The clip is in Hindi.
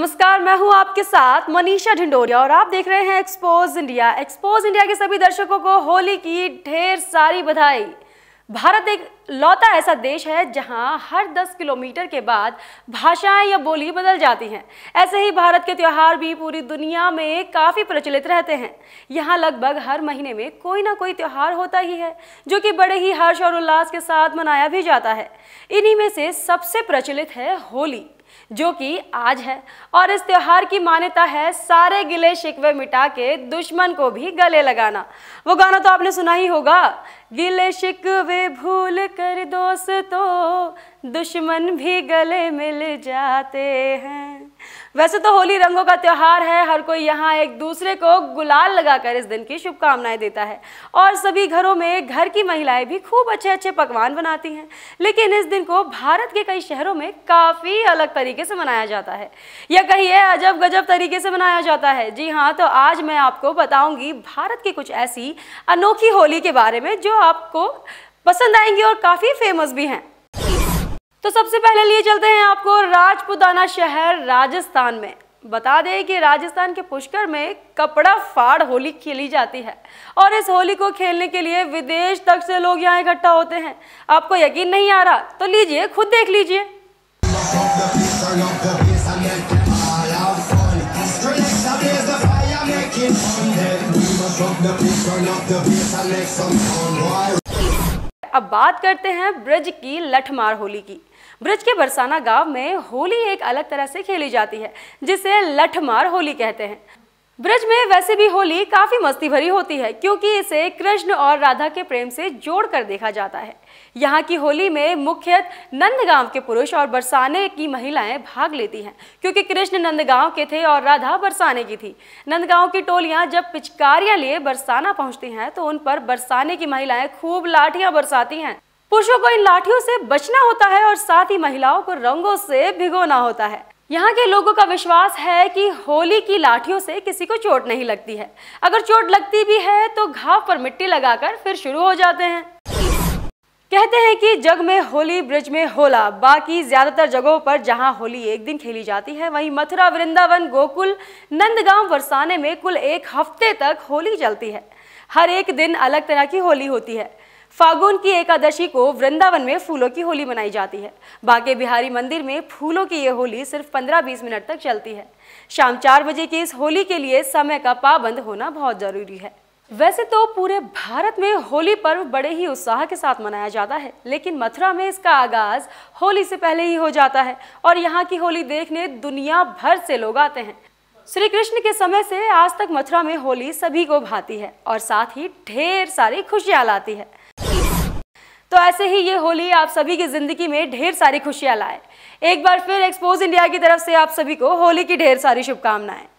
नमस्कार मैं हूं आपके साथ मनीषा ढिंडोरिया और आप देख रहे हैं एक्सपोज इंडिया एक्सपोज इंडिया के सभी दर्शकों को होली की ढेर सारी बधाई भारत एक लौता ऐसा देश है जहां हर 10 किलोमीटर के बाद भाषाएं या बोली बदल जाती हैं ऐसे ही भारत के त्यौहार भी पूरी दुनिया में काफ़ी प्रचलित रहते हैं यहां लगभग हर महीने में कोई ना कोई त्यौहार होता ही है जो कि बड़े ही हर्ष और उल्लास के साथ मनाया भी जाता है इन्हीं में से सबसे प्रचलित है होली जो कि आज है और इस त्यौहार की मान्यता है सारे गिले शिकवे मिटा के दुश्मन को भी गले लगाना वो गाना तो आपने सुना ही होगा गिले शिकवे भूल कर दोस्तों दुश्मन भी गले मिल जाते हैं वैसे तो होली रंगों का त्यौहार है हर कोई यहाँ एक दूसरे को गुलाल लगाकर इस दिन की शुभकामनाएं देता है और सभी घरों में घर की महिलाएं भी खूब अच्छे अच्छे पकवान बनाती हैं लेकिन इस दिन को भारत के कई शहरों में काफ़ी अलग तरीके से मनाया जाता है या कहिए अजब गजब तरीके से मनाया जाता है जी हाँ तो आज मैं आपको बताऊंगी भारत की कुछ ऐसी अनोखी होली के बारे में जो आपको पसंद आएंगी और काफ़ी फेमस भी हैं तो सबसे पहले लिए चलते हैं आपको राजपुताना शहर राजस्थान में बता दें कि राजस्थान के पुष्कर में कपड़ा फाड़ होली खेली जाती है और इस होली को खेलने के लिए विदेश तक से लोग यहाँ इकट्ठा होते हैं आपको यकीन नहीं आ रहा तो लीजिए खुद देख लीजिए अब बात करते हैं ब्रज की लठमार होली की ब्रज के बरसाना गांव में होली एक अलग तरह से खेली जाती है जिसे लठमार होली कहते हैं ब्रज में वैसे भी होली काफी मस्ती भरी होती है क्योंकि इसे कृष्ण और राधा के प्रेम से जोड़कर देखा जाता है यहाँ की होली में मुख्यतः नंदगांव के पुरुष और बरसाने की महिलाएं भाग लेती हैं क्योंकि कृष्ण नंदगांव के थे और राधा बरसाने की थी नंदगांव की टोलियां जब पिचकारियां लिए बरसाना पहुँचती हैं तो उन पर बरसाने की महिलाएं खूब लाठिया बरसाती हैं पुरुषों को इन लाठियों से बचना होता है और साथ ही महिलाओं को रंगों से भिगोना होता है यहाँ के लोगों का विश्वास है कि होली की लाठियों से किसी को चोट नहीं लगती है अगर चोट लगती भी है तो घाव पर मिट्टी लगाकर फिर शुरू हो जाते हैं कहते हैं कि जग में होली ब्रिज में होला बाकी ज्यादातर जगहों पर जहां होली एक दिन खेली जाती है वहीं मथुरा वृंदावन गोकुल नंदगांव बरसाने में कुल एक हफ्ते तक होली चलती है हर एक दिन अलग तरह की होली होती है फागुन की एकादशी को वृंदावन में फूलों की होली मनाई जाती है बाके बिहारी मंदिर में फूलों की ये होली सिर्फ 15-20 मिनट तक चलती है शाम चार बजे की इस होली के लिए समय का पाबंद होना बहुत जरूरी है वैसे तो पूरे भारत में होली पर्व बड़े ही उत्साह के साथ मनाया जाता है लेकिन मथुरा में इसका आगाज होली से पहले ही हो जाता है और यहाँ की होली देखने दुनिया भर से लोग आते हैं श्री कृष्ण के समय से आज तक मथुरा में होली सभी को भाती है और साथ ही ढेर सारी खुशियाँ लाती है तो ऐसे ही ये होली आप सभी की ज़िंदगी में ढेर सारी खुशियाँ लाए एक बार फिर एक्सपोज इंडिया की तरफ से आप सभी को होली की ढेर सारी शुभकामनाएं